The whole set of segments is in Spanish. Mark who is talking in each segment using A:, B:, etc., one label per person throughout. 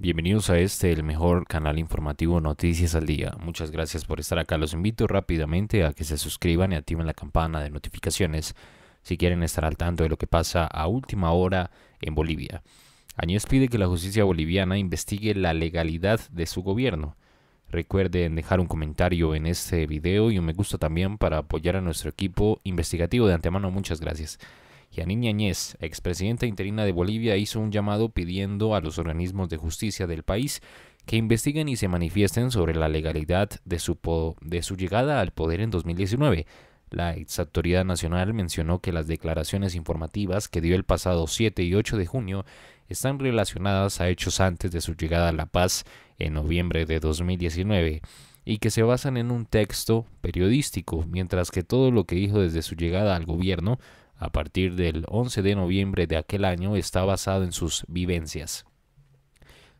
A: Bienvenidos a este, el mejor canal informativo Noticias al Día. Muchas gracias por estar acá. Los invito rápidamente a que se suscriban y activen la campana de notificaciones si quieren estar al tanto de lo que pasa a última hora en Bolivia. Añez pide que la justicia boliviana investigue la legalidad de su gobierno. Recuerden dejar un comentario en este video y un me gusta también para apoyar a nuestro equipo investigativo. De antemano, muchas gracias. Janine Añez, expresidenta interina de Bolivia, hizo un llamado pidiendo a los organismos de justicia del país que investiguen y se manifiesten sobre la legalidad de su, de su llegada al poder en 2019. La exautoridad nacional mencionó que las declaraciones informativas que dio el pasado 7 y 8 de junio están relacionadas a hechos antes de su llegada a La Paz en noviembre de 2019 y que se basan en un texto periodístico, mientras que todo lo que dijo desde su llegada al gobierno a partir del 11 de noviembre de aquel año está basado en sus vivencias.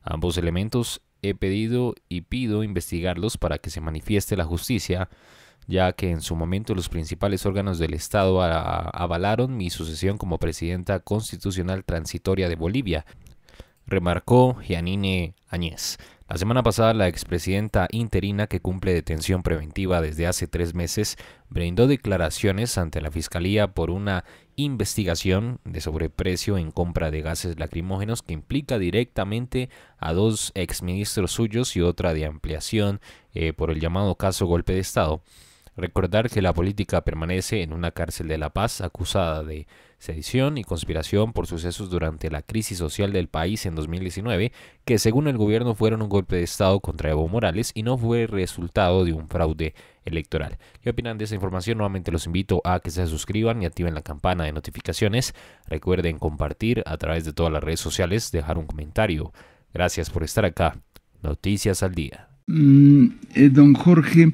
A: Ambos elementos he pedido y pido investigarlos para que se manifieste la justicia, ya que en su momento los principales órganos del Estado avalaron mi sucesión como presidenta constitucional transitoria de Bolivia, remarcó Gianine Añez. La semana pasada, la expresidenta interina que cumple detención preventiva desde hace tres meses brindó declaraciones ante la Fiscalía por una investigación de sobreprecio en compra de gases lacrimógenos que implica directamente a dos exministros suyos y otra de ampliación eh, por el llamado caso golpe de Estado. Recordar que la política permanece en una cárcel de la paz acusada de sedición y conspiración por sucesos durante la crisis social del país en 2019, que según el gobierno fueron un golpe de Estado contra Evo Morales y no fue resultado de un fraude electoral. ¿Qué opinan de esa información? Nuevamente los invito a que se suscriban y activen la campana de notificaciones. Recuerden compartir a través de todas las redes sociales, dejar un comentario. Gracias por estar acá. Noticias al día.
B: Mm, eh, don Jorge,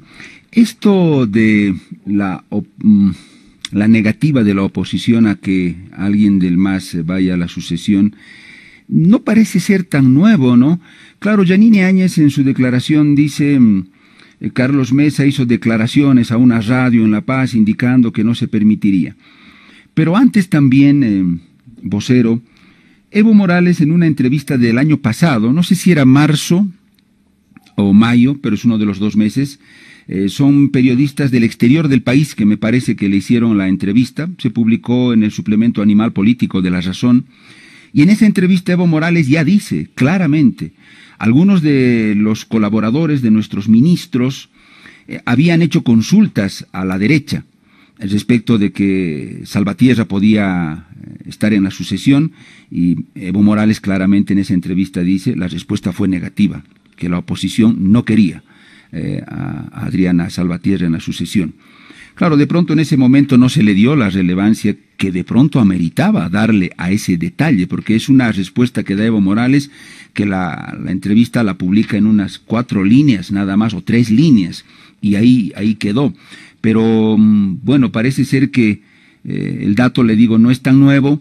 B: esto de mm, la, negativa de la oposición a que alguien del MAS vaya a la sucesión, no parece ser tan nuevo, ¿no? Claro, Janine Áñez en su declaración dice, mm, eh, Carlos Mesa hizo declaraciones a una radio en La Paz indicando que no se permitiría. Pero antes también, eh, vocero, Evo Morales en una entrevista del año pasado, no sé si era marzo, o mayo, pero es uno de los dos meses. Eh, son periodistas del exterior del país que me parece que le hicieron la entrevista. Se publicó en el suplemento Animal Político de La Razón. Y en esa entrevista Evo Morales ya dice claramente, algunos de los colaboradores de nuestros ministros eh, habían hecho consultas a la derecha respecto de que Salvatierra podía eh, estar en la sucesión y Evo Morales claramente en esa entrevista dice la respuesta fue negativa que la oposición no quería eh, a Adriana Salvatierra en la sucesión. Claro, de pronto en ese momento no se le dio la relevancia que de pronto ameritaba darle a ese detalle, porque es una respuesta que da Evo Morales, que la, entrevista la publica en unas cuatro líneas nada más, o tres líneas, y ahí, ahí quedó. Pero mm, bueno, parece ser que eh, el dato, le digo, no es tan nuevo,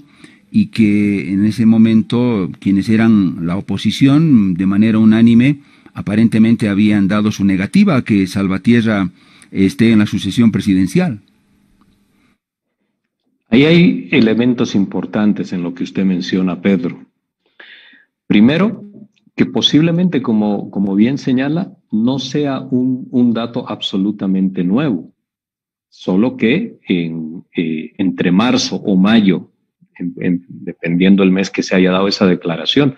B: y que en ese momento quienes eran la oposición de manera unánime aparentemente habían dado su negativa a que Salvatierra esté en la sucesión presidencial.
C: Ahí hay elementos importantes en lo que usted menciona, Pedro. Primero, que posiblemente, como, como bien señala, no sea un, dato absolutamente nuevo, solo que eh, entre marzo o mayo dependiendo el mes que se haya dado esa declaración.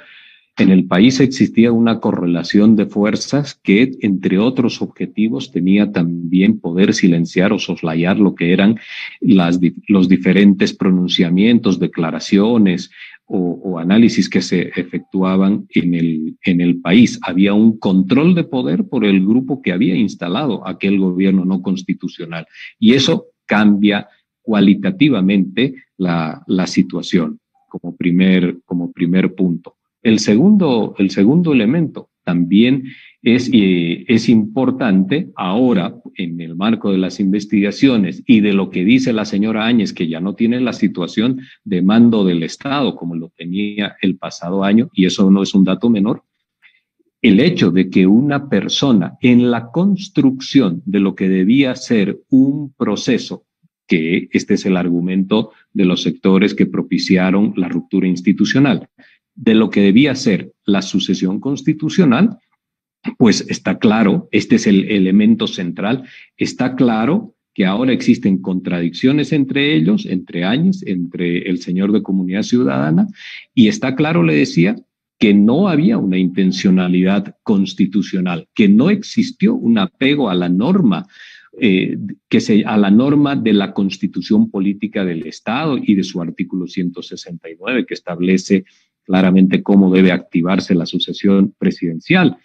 C: En el país existía una correlación de fuerzas que, entre otros objetivos, tenía también poder silenciar o soslayar lo que eran los diferentes pronunciamientos, declaraciones o, análisis que se efectuaban en el país. Había un control de poder por el grupo que había instalado aquel gobierno no constitucional. Y eso cambia cualitativamente la, situación como primer, como primer punto. El segundo, el segundo elemento también es, eh, es importante ahora en el marco de las investigaciones y de lo que dice la señora Áñez, que ya no tiene la situación de mando del Estado como lo tenía el pasado año, y eso no es un dato menor, el hecho de que una persona en la construcción de lo que debía ser un proceso que este es el argumento de los sectores que propiciaron la ruptura institucional. De lo que debía ser la sucesión constitucional, pues está claro, este es el elemento central, está claro que ahora existen contradicciones entre ellos, entre Áñez, entre el señor de Comunidad Ciudadana, y está claro, le decía, que no había una intencionalidad constitucional, que no existió un apego a la norma eh, que se, a la norma de la Constitución Política del Estado y de su artículo 169, que establece claramente cómo debe activarse la sucesión presidencial.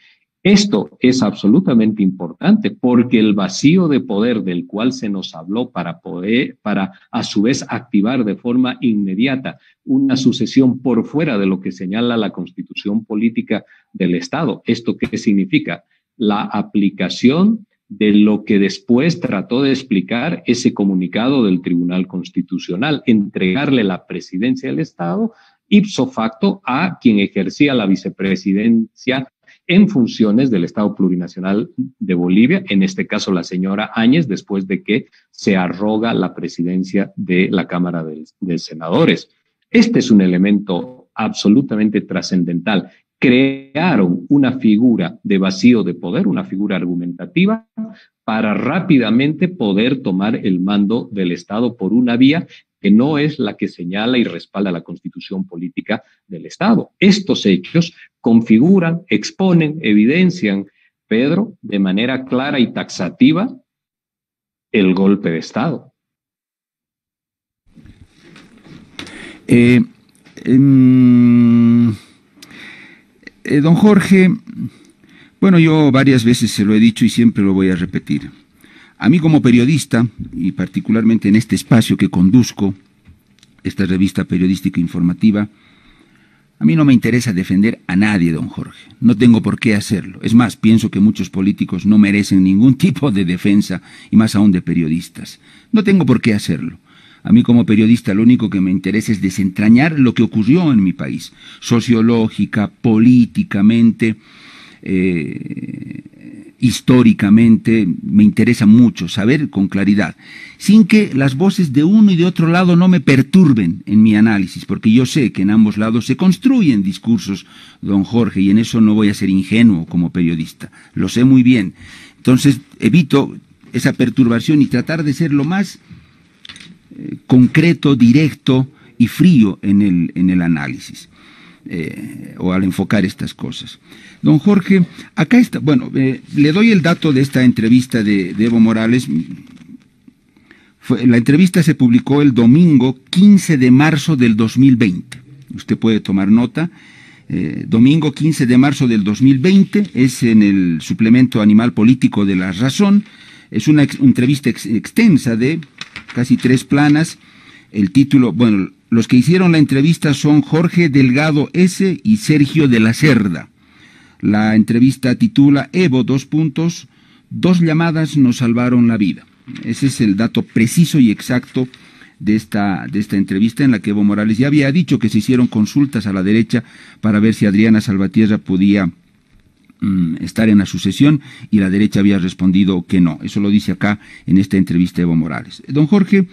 C: Esto es absolutamente importante porque el vacío de poder del cual se nos habló para poder, para a su vez activar de forma inmediata una sucesión por fuera de lo que señala la constitución política del Estado. ¿Esto qué significa? La aplicación de lo que después trató de explicar ese comunicado del Tribunal Constitucional, entregarle la presidencia del Estado ipso facto a quien ejercía la vicepresidencia en funciones del Estado Plurinacional de Bolivia, en este caso la señora Áñez, después de que se arroga la presidencia de la Cámara de, de Senadores. Este es un elemento absolutamente trascendental crearon una figura de vacío de poder, una figura argumentativa, para rápidamente poder tomar el mando del Estado por una vía que no es la que señala y respalda la constitución política del Estado. Estos hechos configuran, exponen, evidencian, Pedro, de manera clara y taxativa, el golpe de Estado.
B: Eh, em, eh, don Jorge, bueno, yo varias veces se lo he dicho y siempre lo voy a repetir. A mí como periodista, y particularmente en este espacio que conduzco, esta revista periodística informativa, a mí no me interesa defender a nadie, don Jorge. No tengo por qué hacerlo. Es más, pienso que muchos políticos no merecen ningún tipo de defensa, y más aún de periodistas. No tengo por qué hacerlo. A mí como periodista lo único que me interesa es desentrañar lo que ocurrió en mi país, sociológica, políticamente, eh, históricamente, me interesa mucho saber con claridad, sin que las voces de uno y de otro lado no me perturben en mi análisis, porque yo sé que en ambos lados se construyen discursos, don Jorge, y en eso no voy a ser ingenuo como periodista, lo sé muy bien. Entonces evito esa perturbación y tratar de ser lo más concreto, directo y frío en el, en el análisis. Eh, o al enfocar estas cosas. Don Jorge, acá está, bueno, eh, le doy el dato de esta entrevista de, Evo Morales. la entrevista se publicó el domingo 15 de marzo del 2020. Usted puede tomar nota. Eh, domingo 15 de marzo del 2020 es en el suplemento Animal Político de la Razón. Es una entrevista extensa de casi tres planas. El título, bueno, los que hicieron la entrevista son Jorge Delgado S. y Sergio de la Cerda. La entrevista titula Evo, dos puntos, dos llamadas nos salvaron la vida. Ese es el dato preciso y exacto de esta, de esta entrevista en la que Evo Morales ya había dicho que se hicieron consultas a la derecha para ver si Adriana Salvatierra podía Mm, estar en la sucesión y la derecha había respondido que no. Eso lo dice acá en esta entrevista Evo Morales. Don Jorge,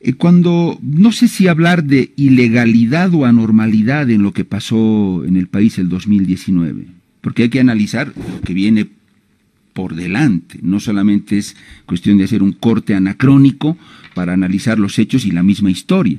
B: eh, cuando no sé si hablar de ilegalidad o anormalidad en lo que pasó en el país el 2019, porque hay que analizar lo que viene por delante. No solamente es cuestión de hacer un corte anacrónico para analizar los hechos y la misma historia.